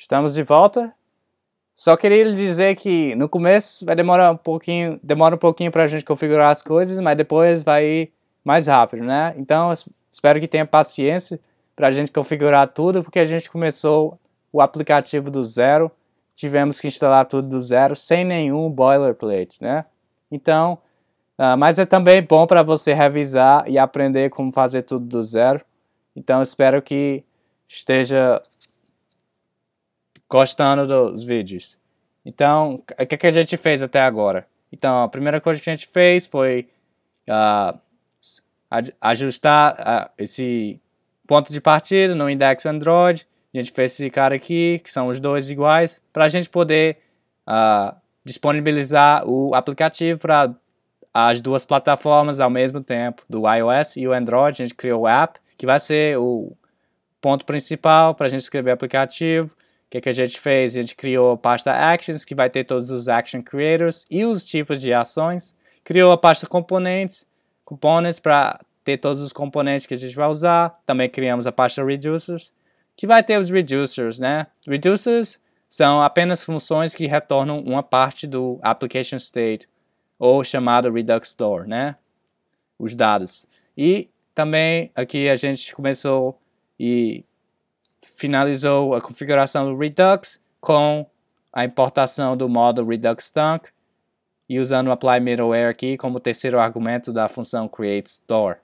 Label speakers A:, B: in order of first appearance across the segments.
A: Estamos de volta. Só queria lhe dizer que no começo vai demorar um pouquinho, demora um pouquinho para a gente configurar as coisas, mas depois vai mais rápido, né? Então espero que tenha paciência para a gente configurar tudo, porque a gente começou o aplicativo do zero, tivemos que instalar tudo do zero, sem nenhum boilerplate, né? Então, uh, mas é também bom para você revisar e aprender como fazer tudo do zero. Então espero que esteja gostando dos vídeos. Então, o que, é que a gente fez até agora? Então, a primeira coisa que a gente fez foi uh, ajustar uh, esse ponto de partida no index Android. A gente fez esse cara aqui, que são os dois iguais, para a gente poder uh, disponibilizar o aplicativo para as duas plataformas ao mesmo tempo, do iOS e o Android. A gente criou o app, que vai ser o ponto principal para a gente escrever aplicativo que, que a gente fez? A gente criou a pasta Actions, que vai ter todos os Action Creators e os tipos de ações. Criou a pasta Componentes, Components para ter todos os componentes que a gente vai usar. Também criamos a pasta Reducers, que vai ter os Reducers, né? Reducers são apenas funções que retornam uma parte do Application State, ou chamado Redux Store, né? Os dados. E também aqui a gente começou e finalizou a configuração do Redux com a importação do modo Redux Tank e usando o Apply Middleware aqui como terceiro argumento da função create store.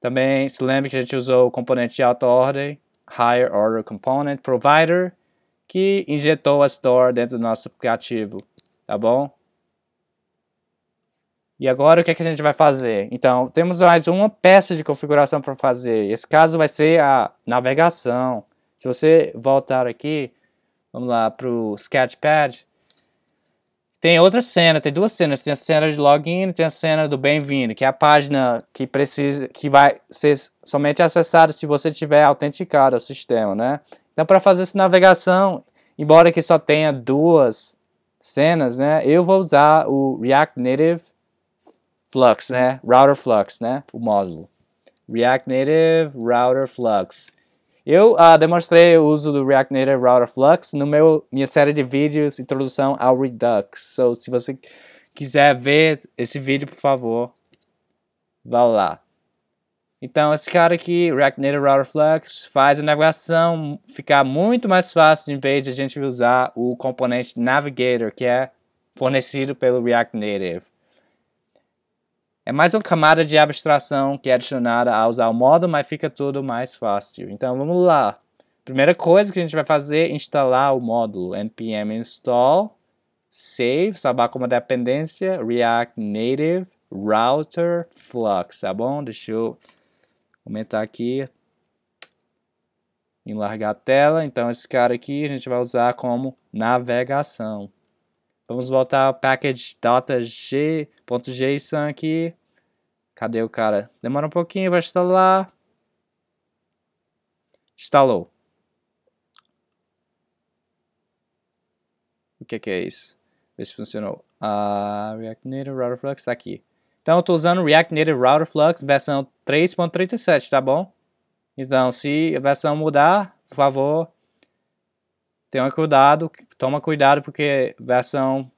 A: Também se lembre que a gente usou o componente de alta ordem, Higher Order Component Provider, que injetou a store dentro do nosso aplicativo, tá bom? E agora o que, é que a gente vai fazer? Então, temos mais uma peça de configuração para fazer. Esse caso vai ser a navegação. Se você voltar aqui, vamos lá para o Sketchpad. Tem outra cena, tem duas cenas. Tem a cena de login e tem a cena do bem-vindo, que é a página que precisa, que vai ser somente acessada se você tiver autenticado o sistema, né? Então, para fazer essa navegação, embora que só tenha duas cenas, né? Eu vou usar o React Native Flux, né? Router Flux, né? O módulo. React Native Router Flux. Eu uh, demonstrei o uso do React Native Router Flux no meu minha série de vídeos introdução ao Redux. So, se você quiser ver esse vídeo, por favor, vá lá. Então, esse cara aqui, React Native Router Flux, faz a navegação ficar muito mais fácil em vez de a gente usar o componente Navigator, que é fornecido pelo React Native. É mais uma camada de abstração que é adicionada ao usar o módulo, mas fica tudo mais fácil. Então vamos lá. Primeira coisa que a gente vai fazer é instalar o módulo. npm install, save, salvar como dependência, React Native, router, flux, tá bom? Deixa eu aumentar aqui, enlargar a tela. Então esse cara aqui a gente vai usar como navegação. Vamos voltar ao package aqui. Cadê o cara? Demora um pouquinho, vai instalar. Instalou. O que, que é isso? Vê se funcionou. Uh, React Native Router Flux tá aqui. Então eu estou usando React Native Router Flux versão 3.37, tá bom? Então se a versão mudar, por favor, tenha cuidado, toma cuidado porque versão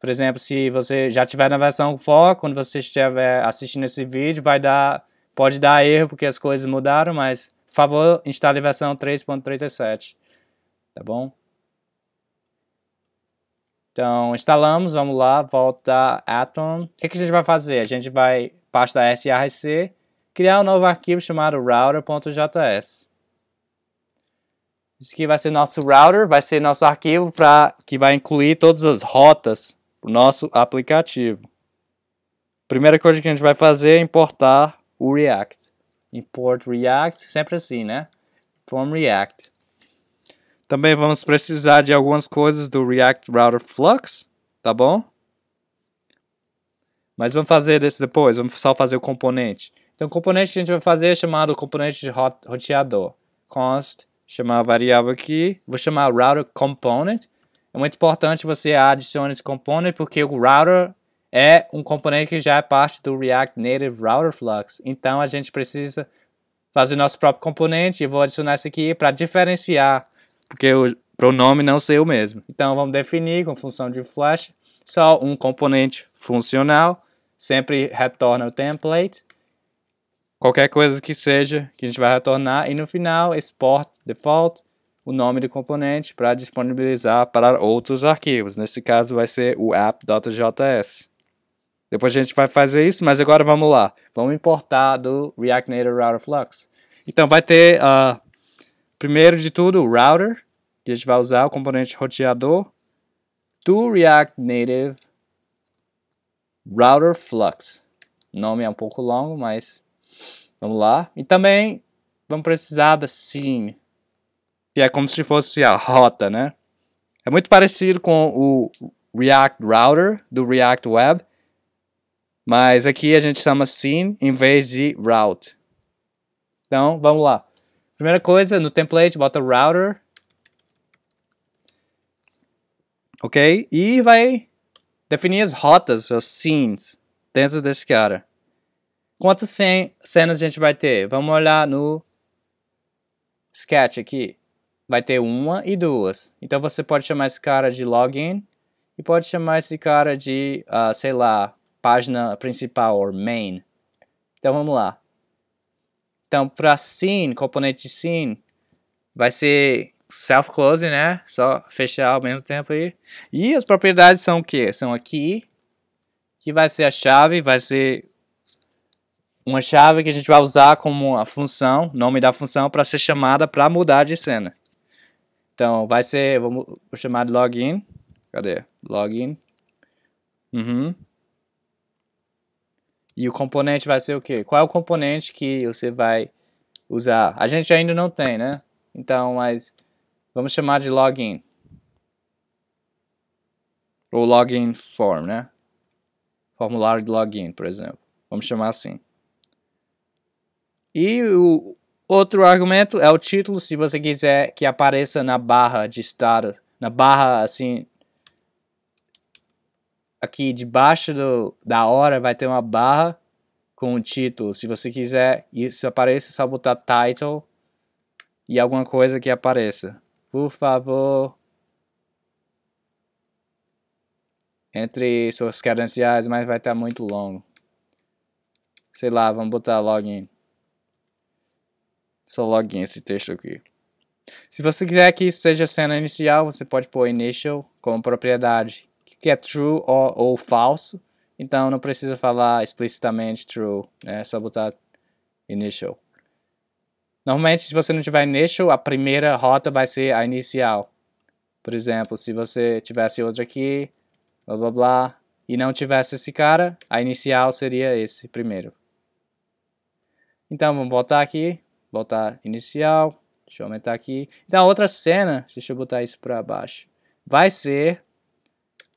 A: por exemplo, se você já tiver na versão fora, quando você estiver assistindo esse vídeo, vai dar, pode dar erro porque as coisas mudaram, mas por favor, instale a versão 3.37. Tá bom? Então, instalamos, vamos lá, volta Atom. O que, que a gente vai fazer? A gente vai, pasta src, criar um novo arquivo chamado router.js. Isso aqui vai ser nosso router, vai ser nosso arquivo pra, que vai incluir todas as rotas o nosso aplicativo. Primeira coisa que a gente vai fazer é importar o React. Import React, sempre assim, né? From React. Também vamos precisar de algumas coisas do React Router Flux, tá bom? Mas vamos fazer isso depois, vamos só fazer o componente. Então o componente que a gente vai fazer é chamado componente de roteador. Const, chamar a variável aqui, vou chamar router component, é muito importante você adicionar esse componente porque o router é um componente que já é parte do React Native Router Flux. Então a gente precisa fazer o nosso próprio componente. e vou adicionar isso aqui para diferenciar, porque o pronome não ser o mesmo. Então vamos definir com função de flash só um componente funcional. Sempre retorna o template. Qualquer coisa que seja que a gente vai retornar. E no final, export default o nome do componente para disponibilizar para outros arquivos. Nesse caso vai ser o app.js. Depois a gente vai fazer isso, mas agora vamos lá. Vamos importar do React Native Router Flux. Então vai ter, uh, primeiro de tudo, o router, que a gente vai usar o componente roteador do React Native Router Flux. O nome é um pouco longo, mas vamos lá. E também vamos precisar da SIM, que é como se fosse a rota, né? É muito parecido com o React Router do React Web, mas aqui a gente chama scene em vez de route. Então, vamos lá. Primeira coisa, no template, bota router. Ok? E vai definir as rotas, os scenes, dentro desse cara. Quantas cenas a gente vai ter? Vamos olhar no sketch aqui vai ter uma e duas. Então você pode chamar esse cara de login e pode chamar esse cara de, uh, sei lá, página principal ou main. Então vamos lá. Então para scene, componente scene, vai ser self close, né? Só fechar ao mesmo tempo aí. E as propriedades são o que? São aqui, que vai ser a chave, vai ser uma chave que a gente vai usar como a função, nome da função para ser chamada para mudar de cena. Então, vai ser, vamos chamar de login. Cadê? Login. Uhum. E o componente vai ser o quê? Qual é o componente que você vai usar? A gente ainda não tem, né? Então, mas vamos chamar de login. Ou login form, né? Formulário de login, por exemplo. Vamos chamar assim. E o, Outro argumento é o título, se você quiser que apareça na barra de status, na barra assim aqui debaixo do, da hora vai ter uma barra com o título. Se você quiser isso apareça, é só botar title e alguma coisa que apareça. Por favor, entre suas credenciais, mas vai estar tá muito longo. Sei lá, vamos botar login. Só login esse texto aqui. Se você quiser que isso seja cena inicial, você pode pôr initial como propriedade, que é true ou, ou falso. Então não precisa falar explicitamente true, né? é só botar initial. Normalmente, se você não tiver initial, a primeira rota vai ser a inicial. Por exemplo, se você tivesse outro aqui, blá blá blá, e não tivesse esse cara, a inicial seria esse primeiro. Então vamos voltar aqui, Voltar inicial. Deixa eu aumentar aqui. Então, outra cena, deixa eu botar isso para baixo, vai ser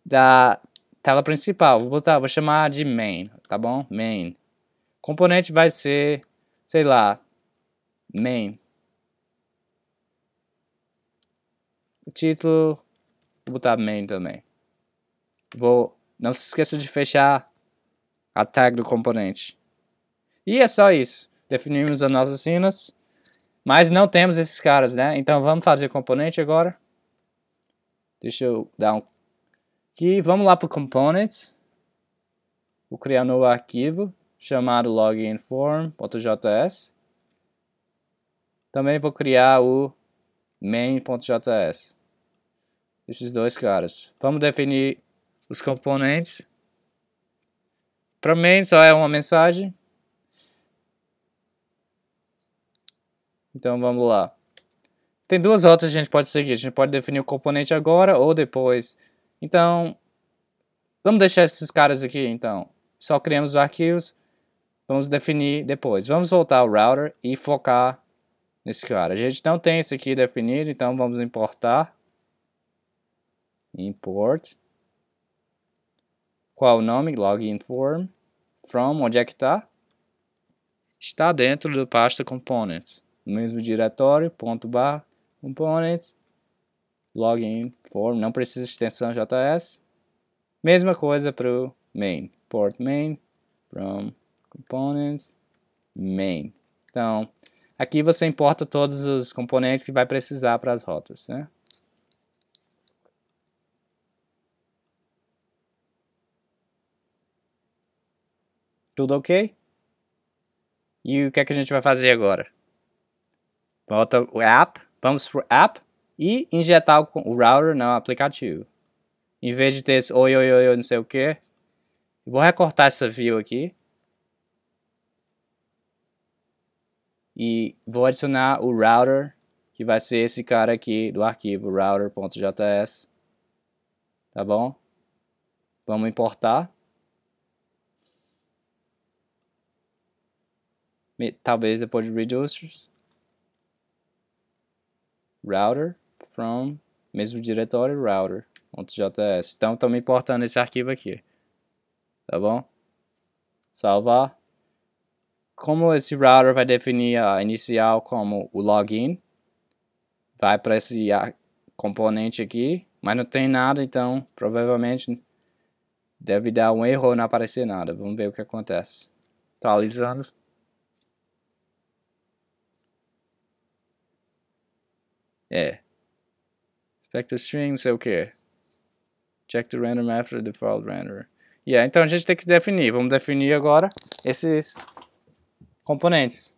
A: da tela principal. Vou botar, vou chamar de main, tá bom? Main. Componente vai ser, sei lá, main. O título, vou botar main também. Vou, não se esqueça de fechar a tag do componente. E é só isso definimos as nossas cenas, mas não temos esses caras, né? Então vamos fazer componente agora. Deixa eu dar um... Aqui, vamos lá para o component. Vou criar um novo arquivo chamado loginform.js. Também vou criar o main.js. Esses dois caras. Vamos definir os componentes. Para main só é uma mensagem. Então vamos lá. Tem duas rotas que a gente pode seguir. A gente pode definir o componente agora ou depois. Então, vamos deixar esses caras aqui, então. Só criamos os arquivos. Vamos definir depois. Vamos voltar ao router e focar nesse cara. A gente não tem esse aqui definido, então vamos importar. Import. Qual o nome? Login form. From, onde é que está? Está dentro do pasta components no mesmo diretório, ponto bar, components, login form, não precisa de extensão JS. Mesma coisa para o main, port main, from components, main. Então, aqui você importa todos os componentes que vai precisar para as rotas, né? Tudo ok? E o que é que a gente vai fazer agora? volta o app, vamos pro app e injetar o, o router no aplicativo. Em vez de ter esse oi, oi, oi, oi, não sei o que, vou recortar essa view aqui. E vou adicionar o router, que vai ser esse cara aqui do arquivo, router.js. Tá bom? Vamos importar. Talvez depois de reducers router from, mesmo diretório, router.js. Então, estamos importando esse arquivo aqui. Tá bom? Salvar. Como esse router vai definir a inicial como o login, vai para esse componente aqui, mas não tem nada, então provavelmente deve dar um erro ou não aparecer nada. Vamos ver o que acontece. Atualizando. É. string, strings é o quê? Check the random after the default renderer. Yeah, então a gente tem que definir. Vamos definir agora esses componentes.